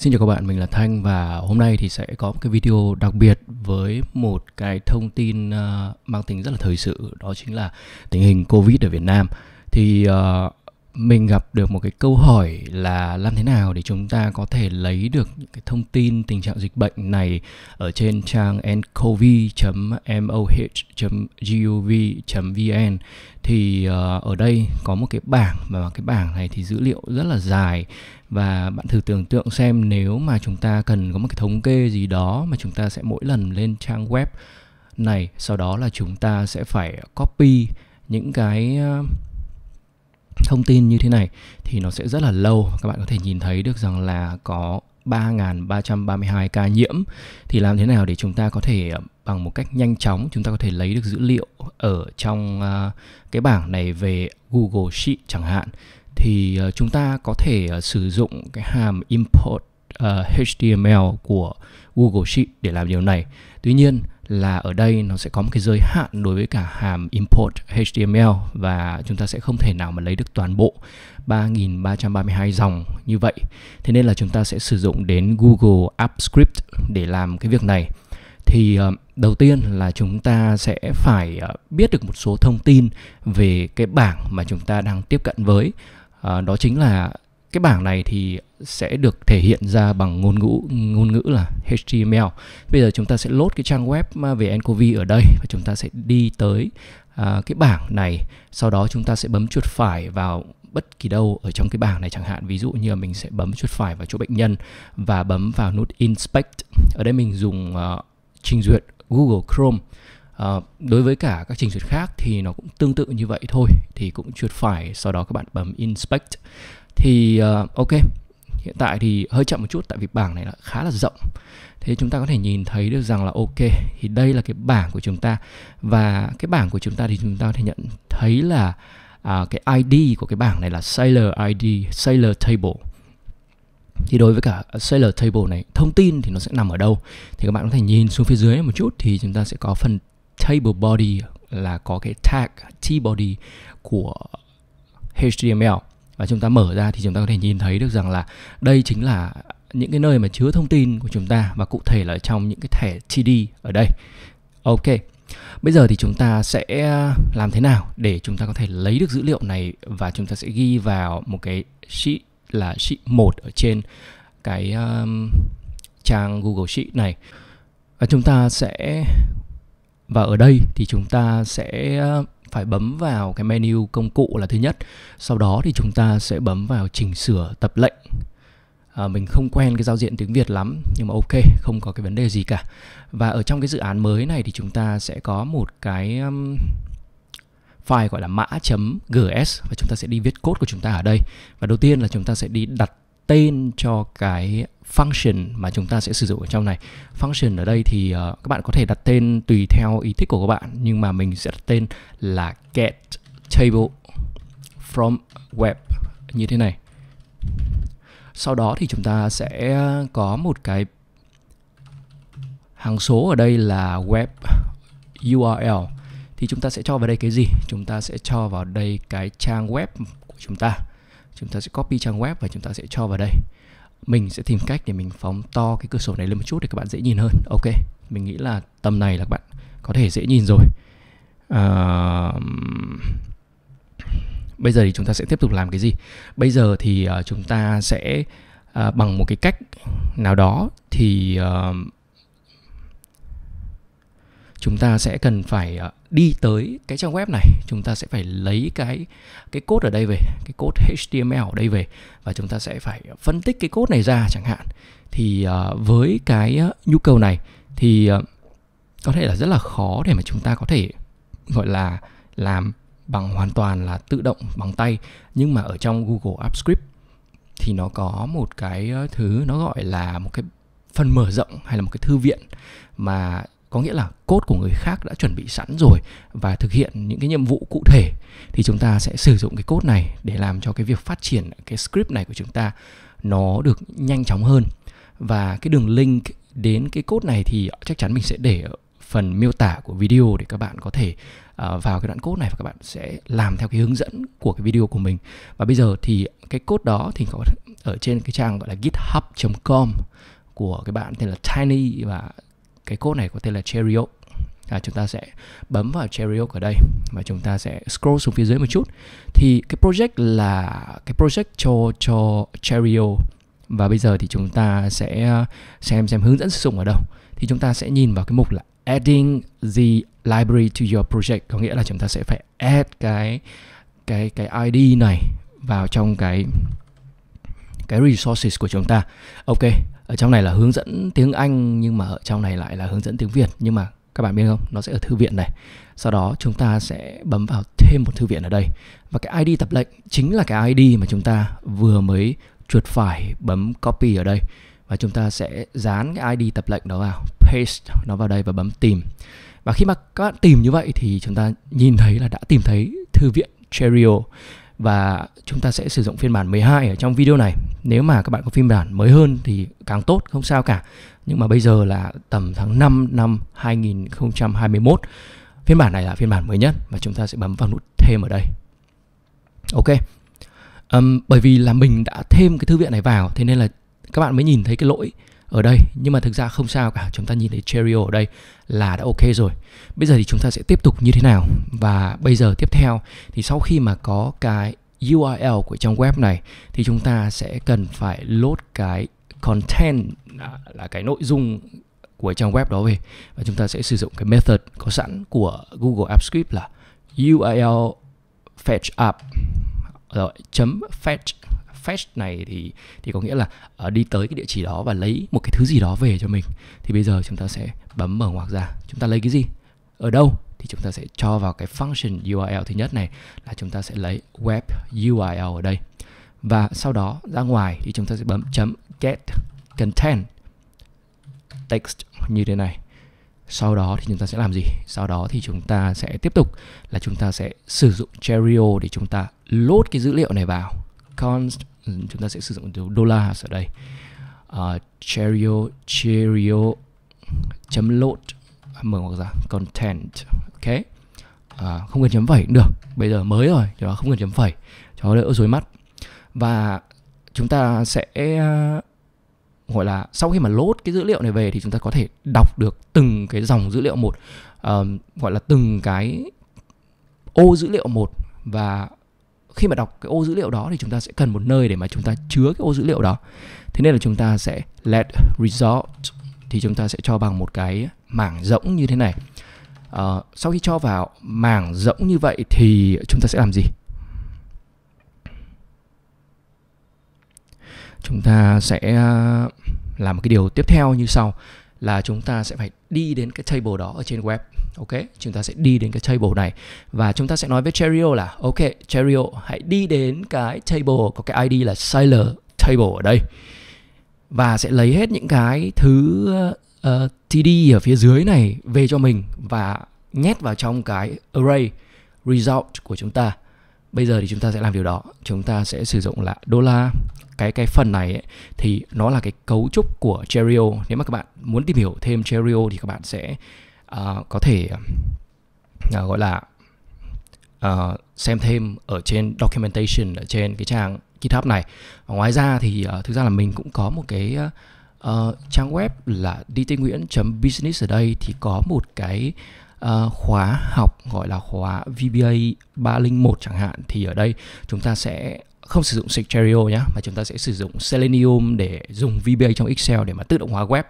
Xin chào các bạn, mình là Thanh và hôm nay thì sẽ có một cái video đặc biệt với một cái thông tin uh, mang tính rất là thời sự đó chính là tình hình Covid ở Việt Nam. Thì uh, mình gặp được một cái câu hỏi là làm thế nào để chúng ta có thể lấy được những cái thông tin tình trạng dịch bệnh này ở trên trang ncov.moh.gov.vn thì uh, ở đây có một cái bảng và cái bảng này thì dữ liệu rất là dài và bạn thử tưởng tượng xem nếu mà chúng ta cần có một cái thống kê gì đó mà chúng ta sẽ mỗi lần lên trang web này sau đó là chúng ta sẽ phải copy những cái ờ, thông tin như thế này thì nó sẽ rất là lâu các bạn có thể nhìn thấy được rằng là có 3.332 ca nhiễm thì làm thế nào để chúng ta có thể ờ, bằng một cách nhanh chóng chúng ta có thể lấy được dữ liệu ở trong ờ, cái bảng này về Google Sheet chẳng hạn thì uh, chúng ta có thể uh, sử dụng cái hàm import uh, ờ, HTML của Google Sheet để làm điều này. Tuy nhiên là ở đây nó sẽ có một cái giới hạn đối với cả hàm import HTML và chúng ta sẽ không thể nào mà lấy được toàn bộ 3.332 dòng như vậy. Thế nên là chúng ta sẽ sử dụng đến Google App Script để làm cái việc này. Thì uh, đầu tiên là chúng ta sẽ phải biết được một số thông tin về cái bảng mà chúng ta đang tiếp cận với à, đó chính là cái bảng này thì sẽ được thể hiện ra bằng ngôn ngữ ngôn ngữ là HTML. Bây giờ chúng ta sẽ load cái trang web ờ, về Encovi ở đây và chúng ta sẽ đi tới à, cái bảng này. Sau đó chúng ta sẽ bấm chuột phải vào bất kỳ đâu ở trong cái bảng này chẳng hạn. Ví dụ như mình sẽ bấm chuột phải vào chỗ bệnh nhân và bấm vào nút Inspect. Ở đây mình dùng uh, trình duyệt Google Chrome Ờ, đối với cả các trình duyệt khác thì nó cũng tương tự như vậy thôi thì cũng chuột phải sau đó các bạn bấm inspect thì uh, ok hiện tại thì hơi chậm một chút tại vì bảng này là khá là rộng thế chúng ta có thể nhìn thấy được rằng là ok thì đây là cái bảng của chúng ta và cái bảng của chúng ta thì chúng ta có thể nhận thấy là à, cái ID của cái bảng này là Sailor ID Sailor Table thì đối với cả Sailor Table này thông tin thì nó sẽ nằm ở đâu thì các bạn có thể nhìn xuống phía dưới một chút thì chúng ta sẽ có phần table body là có cái tag t body của HTML và chúng ta mở ra thì chúng ta có thể nhìn thấy được rằng là đây chính là những cái nơi mà chứa thông tin của chúng ta và cụ thể là trong những cái thẻ TD ở đây. Ok. Bây giờ thì chúng ta sẽ làm thế nào để chúng ta có thể lấy được dữ liệu này và chúng ta sẽ ghi vào một cái sheet là sheet 1 ở trên cái um, trang Google Sheet này. Và chúng ta sẽ và ở đây thì chúng ta sẽ ờ, phải bấm vào cái menu công cụ là thứ nhất sau đó thì chúng ta sẽ bấm vào chỉnh sửa tập lệnh à, mình không quen cái giao diện tiếng Việt lắm nhưng mà ok không có cái vấn đề gì cả và ở trong cái dự án mới này thì chúng ta sẽ có một cái um, file gọi là mã.gs và chúng ta sẽ đi viết code của chúng ta ở đây và đầu tiên là chúng ta sẽ đi đặt tên cho cái function mà chúng ta sẽ sử dụng ở trong này function ở đây thì uh, các bạn có thể đặt tên tùy theo ý thích của các bạn nhưng mà mình sẽ đặt tên là get table from web như thế này sau đó thì chúng ta sẽ có một cái hàng số ở đây là web URL thì chúng ta sẽ cho vào đây cái gì chúng ta sẽ cho vào đây cái trang web của chúng ta chúng ta sẽ copy trang web và chúng ta sẽ cho vào đây mình sẽ tìm cách để mình phóng to cái cửa sổ này lên một chút để các bạn dễ nhìn hơn ok mình nghĩ là tầm này là các bạn có thể dễ nhìn rồi uh, bây giờ thì chúng ta sẽ tiếp tục làm cái gì bây giờ thì ờ, chúng ta sẽ ờ, bằng một cái cách nào đó thì uh, chúng ta sẽ cần phải ờ, đi tới cái trang web này chúng ta sẽ phải lấy cái cái code ở đây về cái code HTML ở đây về và chúng ta sẽ phải phân tích cái code này ra chẳng hạn thì ờ, với cái ờ, nhu cầu này thì có thể là rất là khó để mà chúng ta có thể gọi là làm bằng hoàn toàn là tự động bằng tay nhưng mà ở trong Google Apps Script thì nó có một cái thứ nó gọi là một cái phần mở rộng hay là một cái thư viện mà có nghĩa là cốt của người khác đã chuẩn bị sẵn rồi và thực hiện những cái nhiệm vụ cụ thể thì chúng ta sẽ sử dụng cái cốt này để làm cho cái việc phát triển cái script này của chúng ta nó được nhanh chóng hơn và cái đường link đến cái cốt này thì chắc chắn mình sẽ để ở phần miêu tả của video để các bạn có thể uh, vào cái đoạn cốt này và các bạn sẽ làm theo cái hướng dẫn của cái video của mình và bây giờ thì cái cốt đó thì có ở trên cái trang gọi là github.com của cái bạn tên là Tiny và cái code này có tên là cherry oak là chúng ta sẽ bấm vào cherry oak ở đây và chúng ta sẽ scroll xuống phía dưới một chút thì cái project là cái project cho cho cherry oak và bây giờ thì chúng ta sẽ uh, xem xem hướng dẫn sử dụng ở đâu thì chúng ta sẽ nhìn vào cái mục là adding the library to your project có nghĩa là chúng ta sẽ phải add cái cái cái ID này vào trong cái cái resources của chúng ta. Ok, ở trong này là hướng dẫn tiếng Anh nhưng mà ở trong này lại là hướng dẫn tiếng Việt nhưng mà các bạn biết không nó sẽ ở thư viện này sau đó chúng ta sẽ bấm vào thêm một thư viện ở đây và cái ID tập lệnh chính là cái ID mà chúng ta vừa mới chuột phải bấm copy ở đây và chúng ta sẽ dán cái ID tập lệnh đó vào paste nó vào đây và bấm tìm và khi mà các bạn tìm như vậy thì chúng ta nhìn thấy là đã tìm thấy thư viện Cherio và chúng ta sẽ sử dụng phiên bản 12 ở trong video này. Nếu mà các bạn có phiên bản mới hơn thì càng tốt, không sao cả. Nhưng mà bây giờ là tầm tháng 5 năm 2021. Phiên bản này là phiên bản mới nhất và chúng ta sẽ bấm vào nút thêm ở đây. Ok. Um, bởi vì là mình đã thêm cái thư viện này vào thế nên là các bạn mới nhìn thấy cái lỗi ở đây nhưng mà thực ra không sao cả chúng ta nhìn thấy Cheerio ở đây là đã ok rồi bây giờ thì chúng ta sẽ tiếp tục như thế nào và bây giờ tiếp theo thì sau khi mà có cái URL của trong web này thì chúng ta sẽ cần phải load cái content là, là cái nội dung của trang web đó về và chúng ta sẽ sử dụng cái method có sẵn của Google Apps Script là URL fetch up rồi chấm fetch fetch này thì thì có nghĩa là uh, đi tới cái địa chỉ đó và lấy một cái thứ gì đó về cho mình thì bây giờ chúng ta sẽ bấm mở ngoặc ra chúng ta lấy cái gì ở đâu thì chúng ta sẽ cho vào cái function URL thứ nhất này là chúng ta sẽ lấy web URL ở đây và sau đó ra ngoài thì chúng ta sẽ bấm chấm get content text như thế này sau đó thì chúng ta sẽ làm gì sau đó thì chúng ta sẽ tiếp tục là chúng ta sẽ sử dụng Cherio để chúng ta load cái dữ liệu này vào const ừ, chúng ta sẽ sử dụng từ đô la ở đây uh, cheerio cheerio chấm load à, mở hoặc ra content ok à, không cần chấm phẩy cũng được bây giờ mới rồi cho nó không cần chấm phẩy cho đỡ rối mắt và chúng ta sẽ à, gọi là sau khi mà load cái dữ liệu này về thì chúng ta có thể đọc được từng cái dòng dữ liệu một uh, gọi là từng cái ô dữ liệu một và khi mà đọc cái ô dữ liệu đó thì chúng ta sẽ cần một nơi để mà chúng ta chứa cái ô dữ liệu đó thế nên là chúng ta sẽ let result thì chúng ta sẽ cho bằng một cái mảng rỗng như thế này à, sau khi cho vào mảng rỗng như vậy thì chúng ta sẽ làm gì chúng ta sẽ ờ, làm cái điều tiếp theo như sau là chúng ta sẽ phải đi đến cái table đó ở trên web ok chúng ta sẽ đi đến cái table này và chúng ta sẽ nói với Cherio là ok Cherio hãy đi đến cái table có cái ID là Sailor table ở đây và sẽ lấy hết những cái thứ uh, ờ, TD ở phía dưới này về cho mình và nhét vào trong cái array result của chúng ta bây giờ thì chúng ta sẽ làm điều đó chúng ta sẽ sử dụng là đô la cái cái phần này ấy, thì nó là cái cấu trúc của Cheerio nếu mà các bạn muốn tìm hiểu thêm Cheerio thì các bạn sẽ uh, có thể uh, gọi là uh, xem thêm ở trên documentation ở trên cái trang GitHub này và ngoài ra thì uh, thực ra là mình cũng có một cái uh, trang web là dtnguyen.business ở đây thì có một cái uh, khóa học gọi là khóa VBA 301 chẳng hạn thì ở đây chúng ta sẽ không sử dụng Sectario nhé mà chúng ta sẽ sử dụng Selenium để dùng VBA trong Excel để mà tự động hóa web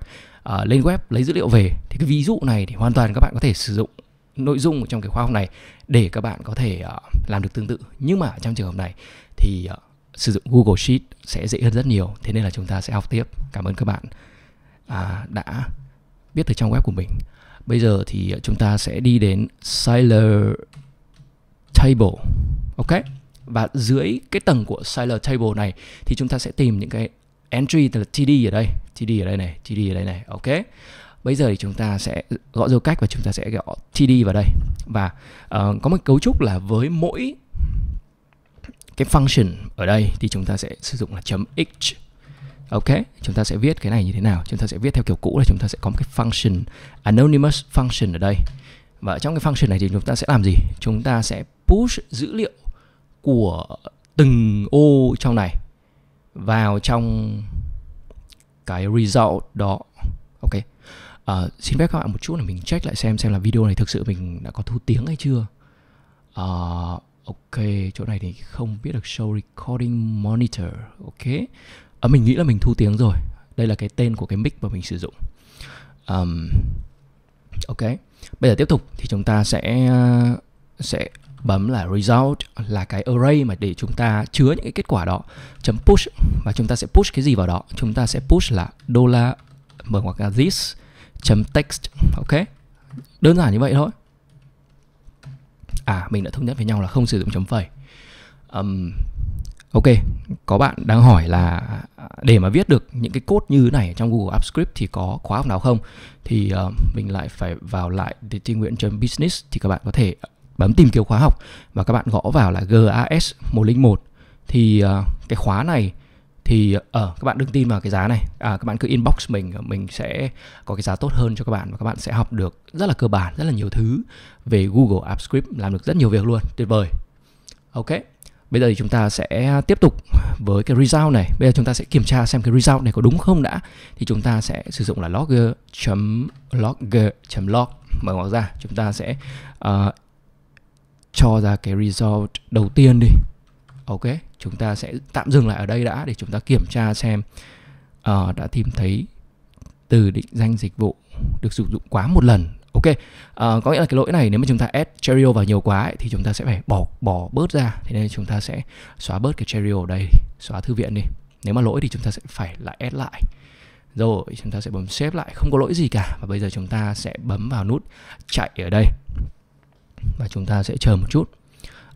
uh, lên web lấy dữ liệu về thì cái ví dụ này thì hoàn toàn các bạn có thể sử dụng nội dung trong cái khóa học này để các bạn có thể uh, làm được tương tự nhưng mà trong trường hợp này thì uh, sử dụng Google Sheet sẽ dễ hơn rất nhiều thế nên là chúng ta sẽ học tiếp cảm ơn các bạn à, đã biết từ trong web của mình bây giờ thì chúng ta sẽ đi đến Sailor Table ok và dưới cái tầng của Sailor Table này thì chúng ta sẽ tìm những cái entry là TD ở đây TD ở đây này TD ở đây này ok bây giờ thì chúng ta sẽ gõ dấu cách và chúng ta sẽ gõ TD vào đây và uh, có một cấu trúc là với mỗi cái function ở đây thì chúng ta sẽ sử dụng là chấm h ok chúng ta sẽ viết cái này như thế nào chúng ta sẽ viết theo kiểu cũ là chúng ta sẽ có một cái function anonymous function ở đây và trong cái function này thì chúng ta sẽ làm gì chúng ta sẽ push dữ liệu của từng ô trong này vào trong cái result đó ok uh, xin phép các bạn một chút là mình check lại xem xem là video này thực sự mình đã có thu tiếng hay chưa uh, ok chỗ này thì không biết được show recording monitor ok uh, mình nghĩ là mình thu tiếng rồi đây là cái tên của cái mic mà mình sử dụng um, ok bây giờ tiếp tục thì chúng ta sẽ sẽ bấm là result là cái array mà để chúng ta chứa những cái kết quả đó chấm push và chúng ta sẽ push cái gì vào đó chúng ta sẽ push là dollar mở ngoặc là this chấm text ok đơn giản như vậy thôi à mình đã thống nhất với nhau là không sử dụng chấm phẩy um, ok có bạn đang hỏi là để mà viết được những cái code như thế này trong Google Apps Script thì có khóa học nào không thì uh, mình lại phải vào lại thì nguyện business thì các bạn có thể bấm tìm kiếm khóa học và các bạn gõ vào là GAS 101 thì uh, cái khóa này thì ở ờ, uh, các bạn đừng tin vào cái giá này à, các bạn cứ inbox mình mình sẽ có cái giá tốt hơn cho các bạn và các bạn sẽ học được rất là cơ bản rất là nhiều thứ về Google App Script làm được rất nhiều việc luôn tuyệt vời ok bây giờ thì chúng ta sẽ tiếp tục với cái result này bây giờ chúng ta sẽ kiểm tra xem cái result này có đúng không đã thì chúng ta sẽ sử dụng là logger logger log mở ngoặc ra chúng ta sẽ uh, cho ra cái result đầu tiên đi ok chúng ta sẽ tạm dừng lại ở đây đã để chúng ta kiểm tra xem uh, đã tìm thấy từ định danh dịch vụ được sử dụng quá một lần ok uh, có nghĩa là cái lỗi này nếu mà chúng ta add cheerio vào nhiều quá ấy, thì chúng ta sẽ phải bỏ bỏ bớt ra thế nên chúng ta sẽ xóa bớt cái cheerio ở đây xóa thư viện đi nếu mà lỗi thì chúng ta sẽ phải lại add lại rồi chúng ta sẽ bấm save lại không có lỗi gì cả và bây giờ chúng ta sẽ bấm vào nút chạy ở đây và chúng ta sẽ chờ một chút uh,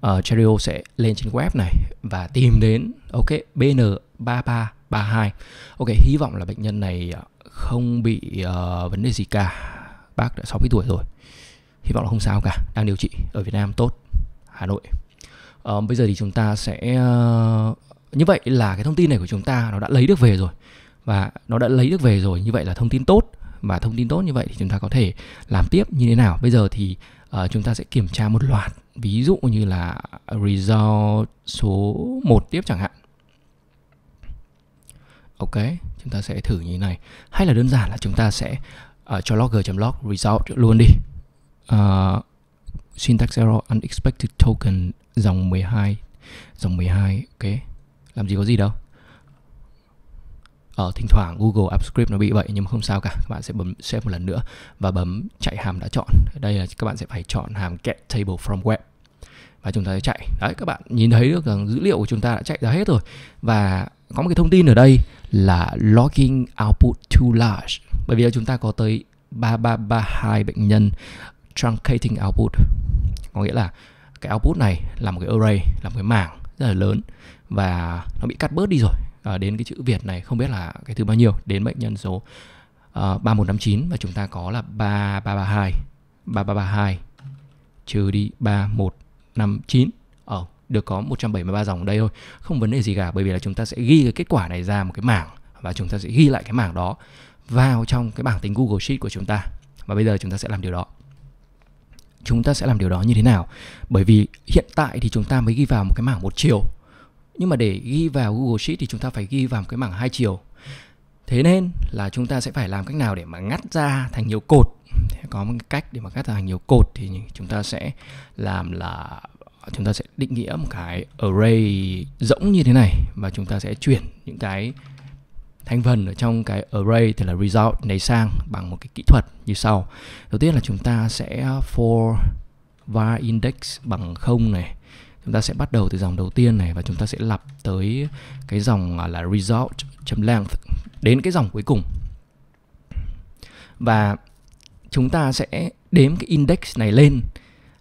ờ, Cherio sẽ lên trên web này và tìm đến ok BN3332 ok hy vọng là bệnh nhân này ờ, không bị uh, vấn đề gì cả bác đã 60 tuổi rồi hy vọng là không sao cả đang điều trị ở Việt Nam tốt Hà Nội uh, bây giờ thì chúng ta sẽ uh, như vậy là cái thông tin này của chúng ta nó đã lấy được về rồi và nó đã lấy được về rồi như vậy là thông tin tốt và thông tin tốt như vậy thì chúng ta có thể làm tiếp như thế nào bây giờ thì Ờ, chúng ta sẽ kiểm tra một loạt ví dụ như là result số 1 tiếp chẳng hạn ok chúng ta sẽ thử như này hay là đơn giản là chúng ta sẽ uh, cho logger.log result luôn đi uh, syntax error unexpected token dòng 12 dòng 12 ok làm gì có gì đâu Ờ, thỉnh thoảng Google Apps Script nó bị vậy nhưng mà không sao cả các bạn sẽ bấm xếp một lần nữa và bấm chạy hàm đã chọn ở đây là các bạn sẽ phải chọn hàm get table from web và chúng ta sẽ chạy đấy các bạn nhìn thấy được rằng dữ liệu của chúng ta đã chạy ra hết rồi và có một cái thông tin ở đây là logging output too large bởi vì là chúng ta có tới 3332 bệnh nhân truncating output có nghĩa là cái output này là một cái array là một cái mảng rất là lớn và nó bị cắt bớt đi rồi à, đến cái chữ Việt này không biết là cái thứ bao nhiêu đến bệnh nhân số à, ờ, 3159 và chúng ta có là 3332 3332 trừ đi 3159 ở oh, được có 173 dòng đây thôi không vấn đề gì cả bởi vì là chúng ta sẽ ghi cái kết quả này ra một cái mảng và chúng ta sẽ ghi lại cái mảng đó vào trong cái bảng tính Google Sheet của chúng ta và bây giờ chúng ta sẽ làm điều đó chúng ta sẽ làm điều đó như thế nào bởi vì hiện tại thì chúng ta mới ghi vào một cái mảng một chiều nhưng mà để ghi vào Google Sheet thì chúng ta phải ghi vào một cái mảng hai chiều thế nên là chúng ta sẽ phải làm cách nào để mà ngắt ra thành nhiều cột có một cách để mà cắt ra thành nhiều cột thì chúng ta sẽ làm là chúng ta sẽ định nghĩa một cái array rỗng như thế này và chúng ta sẽ chuyển những cái thành phần ở trong cái array thì là result này sang bằng một cái kỹ thuật như sau. Đầu tiên là chúng ta sẽ for var index bằng 0 này chúng ta sẽ bắt đầu từ dòng đầu tiên này và chúng ta sẽ lặp tới cái dòng là result.length đến cái dòng cuối cùng và chúng ta sẽ đếm cái index này lên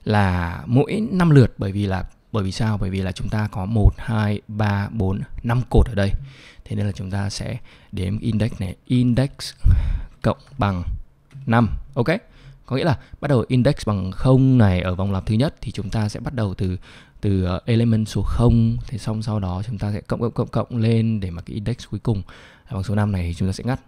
là mỗi năm lượt bởi vì là bởi vì sao? Bởi vì là chúng ta có 1 2 3 4 5 cột ở đây. Thế nên là chúng ta sẽ đếm index này index cộng bằng 5. Ok? Có nghĩa là bắt đầu index bằng 0 này ở vòng lặp thứ nhất thì chúng ta sẽ bắt đầu từ từ ờ, element số 0 thì xong sau đó chúng ta sẽ cộng cộng cộng cộng lên để mà cái index cuối cùng à, bằng số 5 này thì chúng ta sẽ ngắt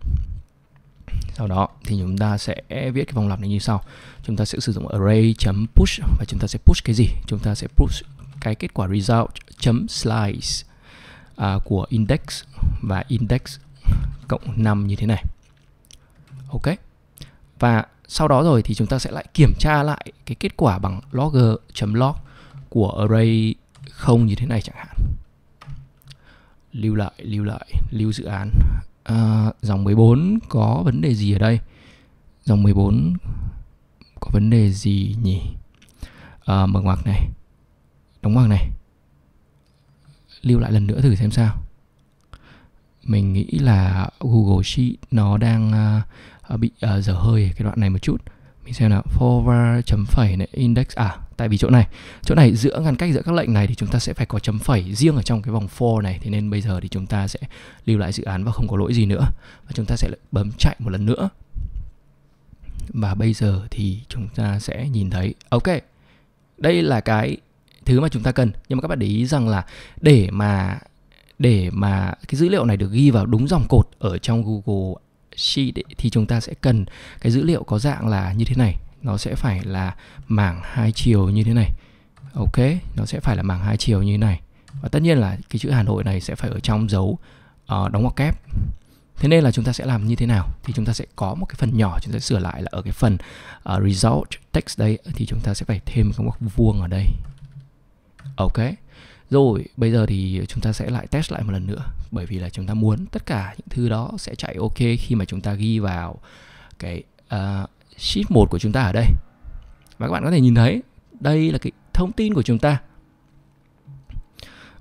sau đó thì chúng ta sẽ viết cái vòng lặp này như sau chúng ta sẽ sử dụng array chấm push và chúng ta sẽ push cái gì chúng ta sẽ push cái kết quả result chấm slice à, của index và index cộng 5 như thế này ok và sau đó rồi thì chúng ta sẽ lại kiểm tra lại cái kết quả bằng logger.log của array không như thế này chẳng hạn lưu lại lưu lại lưu dự án à, dòng 14 có vấn đề gì ở đây dòng 14 có vấn đề gì nhỉ à, mở ngoặc này đóng ngoặc này lưu lại lần nữa thử xem sao mình nghĩ là Google Sheet nó đang uh, bị uh, dở hơi cái đoạn này một chút mình xem nào forward chấm phẩy này index à tại vì chỗ này chỗ này giữa ngăn cách giữa các lệnh này thì chúng ta sẽ phải có chấm phẩy riêng ở trong cái vòng for này thế nên bây giờ thì chúng ta sẽ lưu lại dự án và không có lỗi gì nữa và chúng ta sẽ bấm chạy một lần nữa và bây giờ thì chúng ta sẽ nhìn thấy ok đây là cái thứ mà chúng ta cần nhưng mà các bạn để ý rằng là để mà để mà cái dữ liệu này được ghi vào đúng dòng cột ở trong Google sheet ấy, thì chúng ta sẽ cần cái dữ liệu có dạng là như thế này nó sẽ phải là mảng hai chiều như thế này ok nó sẽ phải là mảng hai chiều như thế này và tất nhiên là cái chữ Hà Nội này sẽ phải ở trong dấu uh, đóng ngoặc kép thế nên là chúng ta sẽ làm như thế nào thì chúng ta sẽ có một cái phần nhỏ chúng ta sửa lại là ở cái phần uh, result text đây thì chúng ta sẽ phải thêm cái ngoặc vuông ở đây ok rồi bây giờ thì chúng ta sẽ lại test lại một lần nữa bởi vì là chúng ta muốn tất cả những thứ đó sẽ chạy ok khi mà chúng ta ghi vào cái uh, sheet 1 của chúng ta ở đây và các bạn có thể nhìn thấy đây là cái thông tin của chúng ta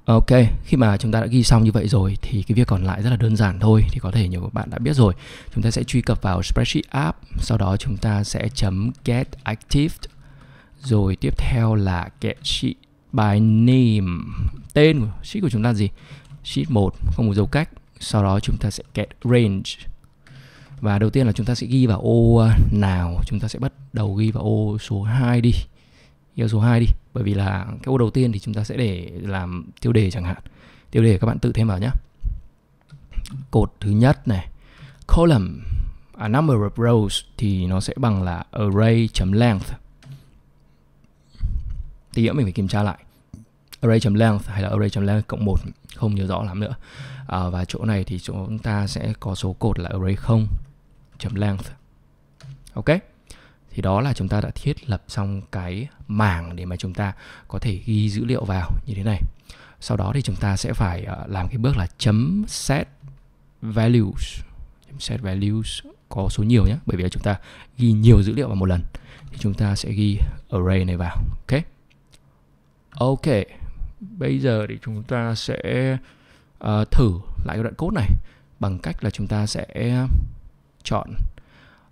Ok, khi mà chúng ta đã ghi xong như vậy rồi thì cái việc còn lại rất là đơn giản thôi thì có thể nhiều bạn đã biết rồi. Chúng ta sẽ truy cập vào spreadsheet app, sau đó chúng ta sẽ chấm get active rồi tiếp theo là get sheet by name. Tên của sheet của chúng ta gì? sheet 1 không có dấu cách sau đó chúng ta sẽ get range và đầu tiên là chúng ta sẽ ghi vào ô ờ, nào chúng ta sẽ bắt đầu ghi vào ô số 2 đi yêu số 2 đi bởi vì là cái ô đầu tiên thì chúng ta sẽ để làm tiêu đề chẳng hạn tiêu đề các bạn tự thêm vào nhé cột thứ nhất này column a à, number of rows thì nó sẽ bằng là array.length tí nữa mình phải kiểm tra lại array.length hay là array.length cộng 1 không nhớ rõ lắm nữa à, và chỗ này thì chúng ta sẽ có số cột là array 0 length ok thì đó là chúng ta đã thiết lập xong cái mảng để mà chúng ta có thể ghi dữ liệu vào như thế này sau đó thì chúng ta sẽ phải à, làm cái bước là chấm set values chấm set values có số nhiều nhé bởi vì là chúng ta ghi nhiều dữ liệu vào một lần thì chúng ta sẽ ghi array này vào ok ok bây giờ thì chúng ta sẽ uh, thử lại cái đoạn code này bằng cách là chúng ta sẽ chọn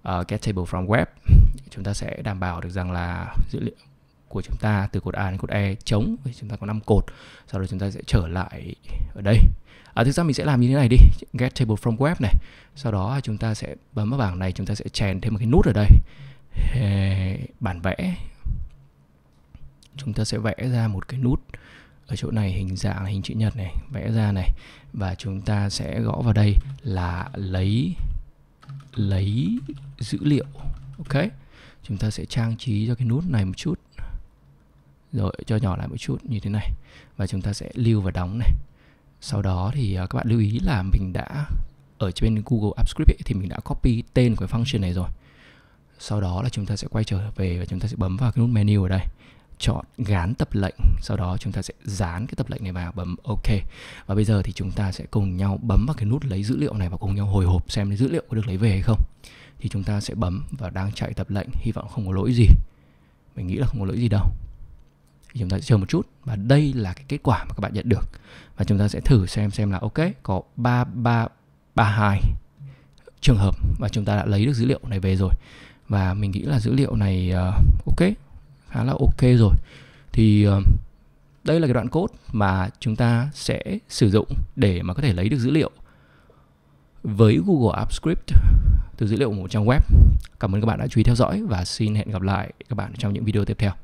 uh, get table from web chúng ta sẽ đảm bảo được rằng là dữ liệu của chúng ta từ cột A đến cột E chống thì chúng ta có 5 cột sau đó chúng ta sẽ trở lại ở đây à, thực ra mình sẽ làm như thế này đi get table from web này sau đó chúng ta sẽ bấm vào bảng này chúng ta sẽ chèn thêm một cái nút ở đây bản vẽ chúng ta sẽ vẽ ra một cái nút ở chỗ này hình dạng hình chữ nhật này vẽ ra này và chúng ta sẽ gõ vào đây là lấy lấy dữ liệu ok chúng ta sẽ trang trí cho cái nút này một chút rồi cho nhỏ lại một chút như thế này và chúng ta sẽ lưu và đóng này sau đó thì à, các bạn lưu ý là mình đã ở trên Google Apps Script ấy, thì mình đã copy tên của cái function này rồi sau đó là chúng ta sẽ quay trở về và chúng ta sẽ bấm vào cái nút menu ở đây chọn gán tập lệnh sau đó chúng ta sẽ dán cái tập lệnh này vào bấm ok và bây giờ thì chúng ta sẽ cùng nhau bấm vào cái nút lấy dữ liệu này và cùng nhau hồi hộp xem dữ liệu có được lấy về hay không thì chúng ta sẽ bấm và đang chạy tập lệnh hy vọng không có lỗi gì mình nghĩ là không có lỗi gì đâu thì chúng ta sẽ chờ một chút và đây là cái kết quả mà các bạn nhận được và chúng ta sẽ thử xem xem là ok có 3332 trường hợp và chúng ta đã lấy được dữ liệu này về rồi và mình nghĩ là dữ liệu này uh, ok khá là ok rồi thì ờ, đây là cái đoạn code mà chúng ta sẽ sử dụng để mà có thể lấy được dữ liệu với Google Apps Script từ dữ liệu của một trang web. Cảm ơn các bạn đã chú ý theo dõi và xin hẹn gặp lại các bạn trong những video tiếp theo.